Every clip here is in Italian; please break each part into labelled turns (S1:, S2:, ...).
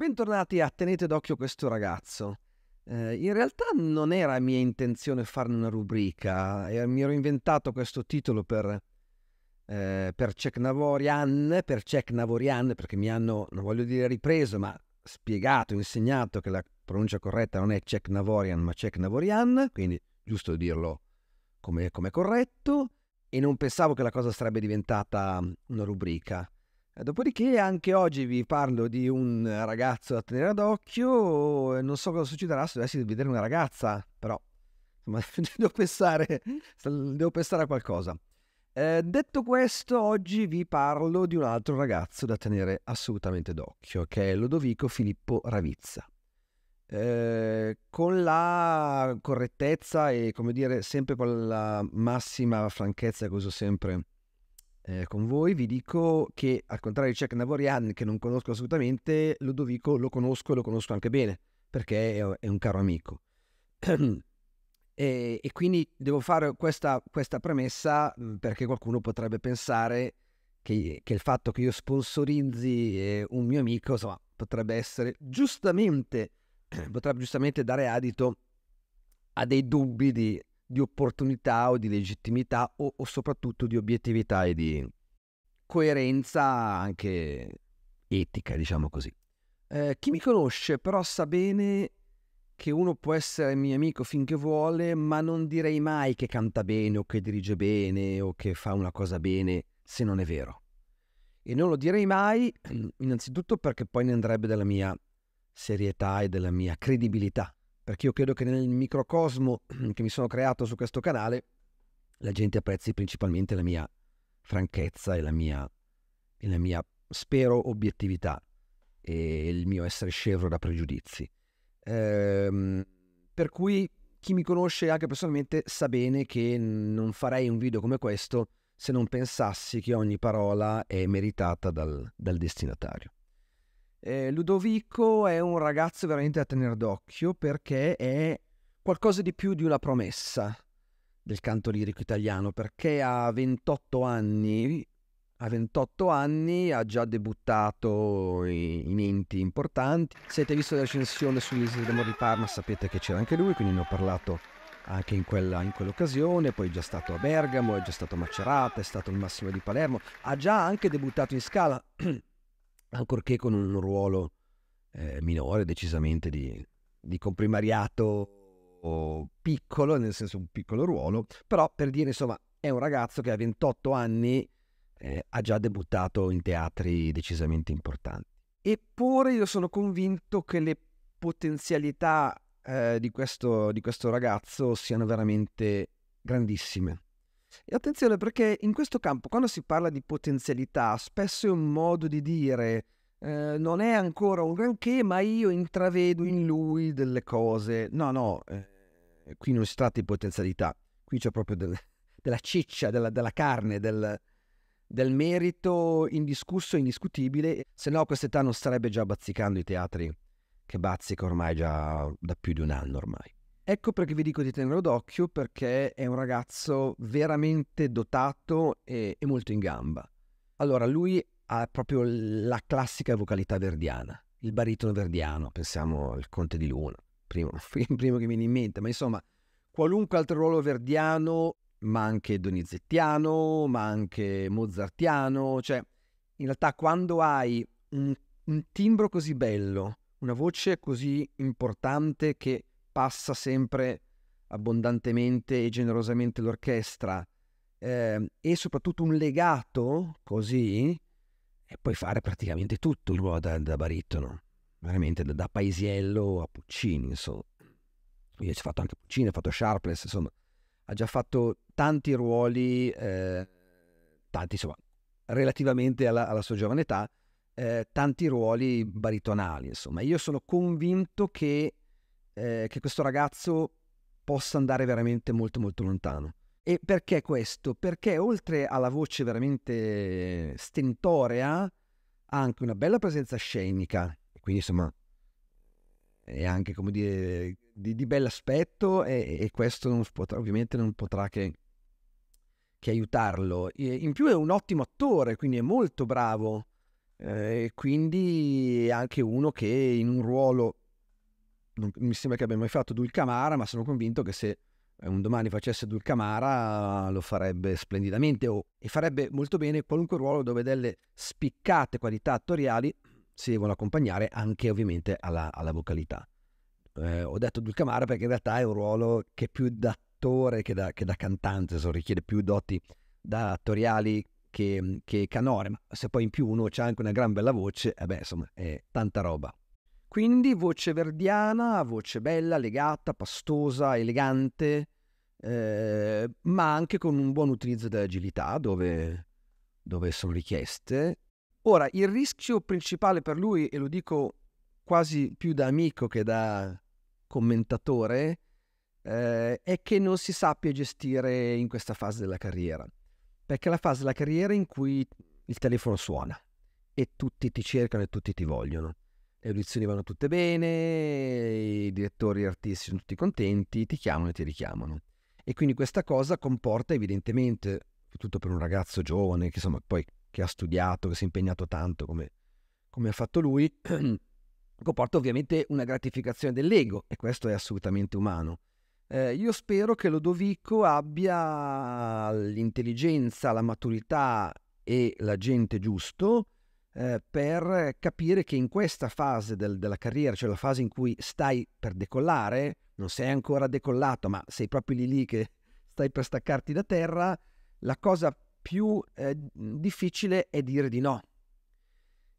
S1: Bentornati a Tenete d'occhio questo ragazzo. Eh, in realtà non era mia intenzione farne una rubrica, eh, mi ero inventato questo titolo per, eh, per Cech Navorian, per Cech perché mi hanno, non voglio dire ripreso, ma spiegato, insegnato che la pronuncia corretta non è Cech Navorian, ma Cech Navorian, quindi giusto dirlo come, è corretto, e non pensavo che la cosa sarebbe diventata mm, una rubrica. Eh, dopodiché anche oggi vi parlo di un ragazzo da tenere d'occhio, non so cosa succederà se dovessi vedere una ragazza, però insomma, devo, pensare, devo pensare a qualcosa. Eh, detto questo, oggi vi parlo di un altro ragazzo da tenere assolutamente d'occhio, che è Lodovico Filippo Ravizza. Eh, con la correttezza e, come dire, sempre con la massima franchezza che uso sempre eh, con voi, vi dico che al contrario di Cech Navorian, che non conosco assolutamente, Ludovico lo conosco e lo conosco anche bene, perché è, è un caro amico. e, e, quindi devo fare questa, questa, premessa perché qualcuno potrebbe pensare che, che il fatto che io sponsorizzi eh, un mio amico, insomma, potrebbe essere giustamente, potrebbe giustamente dare adito a dei dubbi di di opportunità o di legittimità o, o soprattutto di obiettività e di coerenza anche etica, diciamo così. Eh, chi mi conosce però sa bene che uno può essere mio amico finché vuole, ma non direi mai che canta bene o che dirige bene o che fa una cosa bene se non è vero. E non lo direi mai, innanzitutto perché poi ne andrebbe della mia serietà e della mia credibilità perché io credo che nel microcosmo che mi sono creato su questo canale la gente apprezzi principalmente la mia franchezza e la mia, e la mia spero, obiettività e il mio essere scevro da pregiudizi. Ehm, per cui chi mi conosce anche personalmente sa bene che non farei un video come questo se non pensassi che ogni parola è meritata dal, dal destinatario. Eh, Ludovico è un ragazzo veramente da tenere d'occhio perché è qualcosa di più di una promessa del canto lirico italiano, perché a 28 anni, a 28 anni ha già debuttato in enti importanti. Se avete visto la recensione sull'Isidemo di Parma sapete che c'era anche lui, quindi ne ho parlato anche in, quella, in, quell'occasione, poi è già stato a Bergamo, è già stato a Macerata, è stato il Massimo di Palermo, ha già anche debuttato in scala ancorché con un ruolo eh, minore, decisamente di, di comprimariato o piccolo, nel senso un piccolo ruolo, però per dire insomma è un ragazzo che a 28 anni eh, ha già debuttato in teatri decisamente importanti. Eppure io sono convinto che le potenzialità eh, di, questo, di questo ragazzo siano veramente grandissime. E attenzione perché in questo campo, quando si parla di potenzialità, spesso è un modo di dire eh, non è ancora un granché, ma io intravedo in lui delle cose. No, no, eh, qui non si tratta di potenzialità, qui c'è proprio del, della ciccia, della, della carne, del, del, merito indiscusso, indiscutibile, se no a quest'età non starebbe già bazzicando i teatri che bazzica ormai già da più di un anno ormai. Ecco perché vi dico di tenerlo d'occhio perché è un ragazzo veramente dotato e, e molto in gamba. Allora, lui ha proprio la classica vocalità verdiana, il baritono verdiano, pensiamo al Conte di Luna, primo, primo che mi viene in mente, ma insomma, qualunque altro ruolo verdiano, ma anche donizettiano, ma anche mozartiano, cioè in realtà quando hai un, un timbro così bello, una voce così importante che passa sempre abbondantemente e generosamente l'orchestra eh, e soprattutto un legato così e puoi fare praticamente tutto il ruolo da, da baritono veramente da, da, Paisiello a Puccini insomma quindi ha fatto anche Puccini ha fatto Sharpless insomma ha già fatto tanti ruoli eh, tanti insomma relativamente alla, alla sua giovane età eh, tanti ruoli baritonali insomma io sono convinto che eh, che questo ragazzo possa andare veramente molto molto lontano. E perché questo? Perché oltre alla voce veramente stentorea ha anche una bella presenza scenica, quindi insomma è anche come dire di, di bell'aspetto e, e questo non potrà, ovviamente non potrà che, che aiutarlo. E in più è un ottimo attore, quindi è molto bravo, eh, quindi è anche uno che in un ruolo non mi sembra che abbia mai fatto Dul Camara, ma sono convinto che se eh, un domani facesse Dul Camara lo farebbe splendidamente o, e farebbe molto bene qualunque ruolo dove delle spiccate qualità attoriali si devono accompagnare anche ovviamente alla, alla vocalità. Eh, ho detto Dul Camara perché in realtà è un ruolo che più da attore che da, che da cantante, so, richiede più doti da attoriali che, che canore, ma se poi in più uno c'ha anche una gran bella voce, eh beh, insomma, è tanta roba. Quindi voce verdiana, voce bella, legata, pastosa, elegante, eh, ma anche con un buon utilizzo dell'agilità dove, dove sono richieste. Ora, il rischio principale per lui, e lo dico quasi più da amico che da commentatore, eh, è che non si sappia gestire in questa fase della carriera. Perché è la fase della carriera in cui il telefono suona e tutti ti cercano e tutti ti vogliono le audizioni vanno tutte bene, i direttori e artisti sono tutti contenti, ti chiamano e ti richiamano. E quindi questa cosa comporta evidentemente, soprattutto per un ragazzo giovane, che insomma poi che ha studiato, che si è impegnato tanto come, come ha fatto lui, comporta ovviamente una gratificazione dell'ego e questo è assolutamente umano. Eh, io spero che Lodovico abbia l'intelligenza, la maturità e la gente giusto eh, per capire che in questa fase del, della carriera, cioè la fase in cui stai per decollare, non sei ancora decollato, ma sei proprio lì lì che stai per staccarti da terra, la cosa più eh, difficile è dire di no.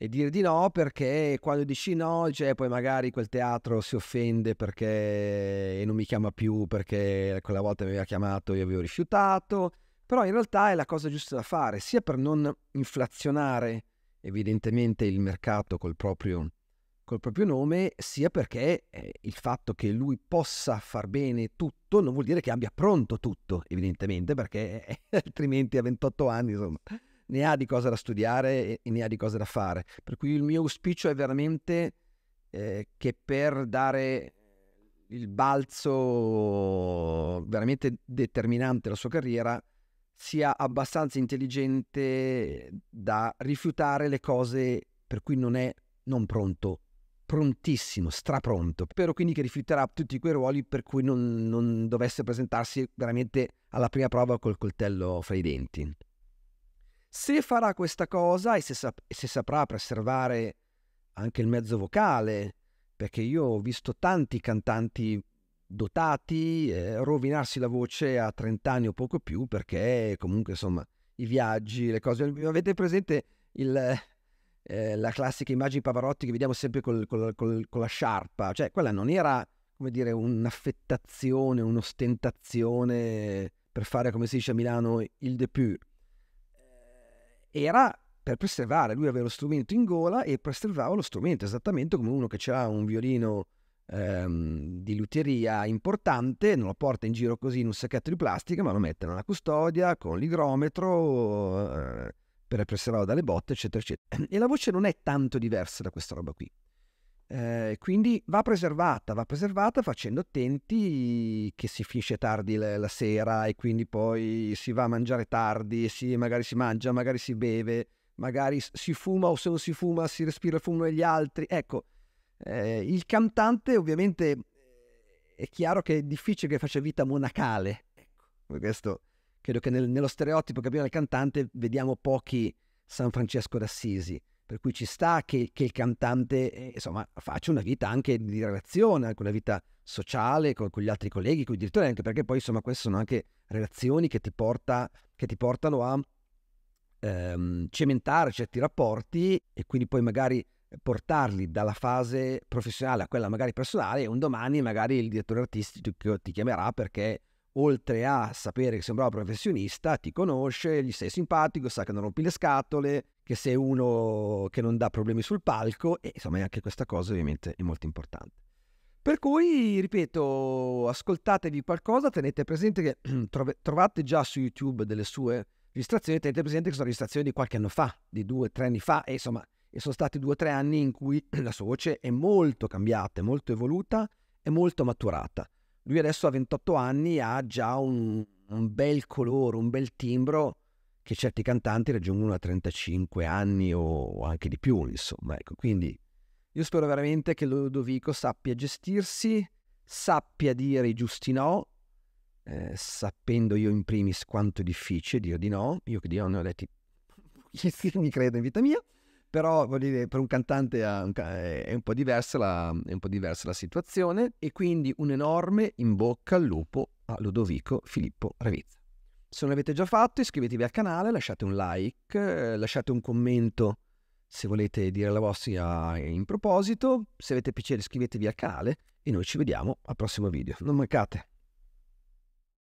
S1: E dire di no perché quando dici no, cioè, poi magari quel teatro si offende perché non mi chiama più perché quella volta mi aveva chiamato e io avevo rifiutato. Però in realtà è la cosa giusta da fare, sia per non inflazionare evidentemente il mercato col proprio, col proprio nome, sia perché eh, il fatto che lui possa far bene tutto non vuol dire che abbia pronto tutto, evidentemente, perché eh, altrimenti a 28 anni insomma, ne ha di cose da studiare e, ne ha di cose da fare. Per cui il mio auspicio è veramente eh, che per dare il balzo veramente determinante alla sua carriera, sia abbastanza intelligente da rifiutare le cose per cui non è non pronto, prontissimo, strapronto. Spero quindi che rifiuterà tutti quei ruoli per cui non, non dovesse presentarsi veramente alla prima prova col coltello fra i denti. Se farà questa cosa e se, sap- se saprà preservare anche il mezzo vocale, perché io ho visto tanti cantanti dotati, eh, rovinarsi la voce a 30 anni o poco più perché comunque insomma i viaggi, le cose... Avete presente il, eh, la classica immagine Pavarotti che vediamo sempre col, col, col, con la sciarpa? Cioè quella non era, come dire, un'affettazione, un'ostentazione per fare, come si dice a Milano, il de debut. Eh, era per preservare, lui aveva lo strumento in gola e preservava lo strumento, esattamente come uno che ha un violino ehm, di luteria importante, non lo porta in giro così in un sacchetto di plastica, ma lo mette nella custodia con l'igrometro eh, per preservarlo dalle botte, eccetera, eccetera. E la voce non è tanto diversa da questa roba qui. Eh, quindi va preservata, va preservata facendo attenti che si finisce tardi la, sera e quindi poi si va a mangiare tardi, si, magari si mangia, magari si beve, magari si fuma o se non si fuma si respira il fumo degli altri. Ecco, eh, il cantante ovviamente è chiaro che è difficile che faccia vita monacale, ecco. questo credo che nel, nello stereotipo che abbiamo del cantante vediamo pochi San Francesco d'Assisi, per cui ci sta che, che il cantante eh, insomma, faccia una vita anche di relazione, anche una vita sociale con, con gli altri colleghi, con i direttori, anche perché poi insomma queste sono anche relazioni che ti, porta, che ti portano a ehm, cementare certi rapporti e quindi poi magari portarli dalla fase professionale a quella magari personale e un domani magari il direttore artistico ti chiamerà perché oltre a sapere che sei un bravo professionista ti conosce, gli sei simpatico, sa che non rompi le scatole, che sei uno che non dà problemi sul palco e insomma anche questa cosa ovviamente è molto importante. Per cui, ripeto, ascoltatevi qualcosa, tenete presente che trovate già su YouTube delle sue registrazioni, tenete presente che sono registrazioni di qualche anno fa, di due, tre anni fa e insomma e sono stati due o tre anni in cui la sua voce è molto cambiata, è molto evoluta e molto maturata. Lui adesso ha 28 anni ha già un, un bel colore, un bel timbro che certi cantanti raggiungono a 35 anni o anche di più, insomma. Ecco, quindi io spero veramente che Ludovico sappia gestirsi, sappia dire i giusti no, eh, sapendo io in primis quanto è difficile dire di no, io che di no ne ho detti pochissimi, credo, in vita mia però dire, per un cantante eh, è un, po' diversa la, un po' diversa la situazione e quindi un enorme in bocca al lupo a Ludovico Filippo Revizza. Se non l'avete già fatto iscrivetevi al canale, lasciate un like, lasciate un commento se volete dire la vostra in proposito, se avete piacere iscrivetevi al canale e noi ci vediamo al prossimo video. Non mancate!